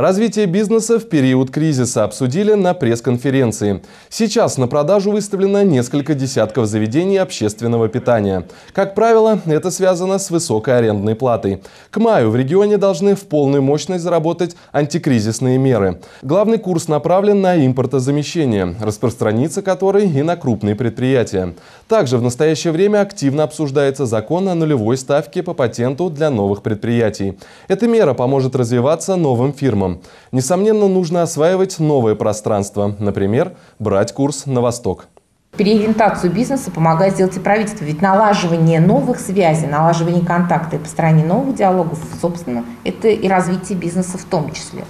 Развитие бизнеса в период кризиса обсудили на пресс-конференции. Сейчас на продажу выставлено несколько десятков заведений общественного питания. Как правило, это связано с высокой арендной платой. К маю в регионе должны в полной мощность заработать антикризисные меры. Главный курс направлен на импортозамещение, распространится который и на крупные предприятия. Также в настоящее время активно обсуждается закон о нулевой ставке по патенту для новых предприятий. Эта мера поможет развиваться новым фирмам обществом. Несомненно, нужно осваивать новое пространство, например, брать курс на восток. Переориентацию бизнеса помогает сделать и правительство, ведь налаживание новых связей, налаживание контакта и построение новых диалогов, собственно, это и развитие бизнеса в том числе.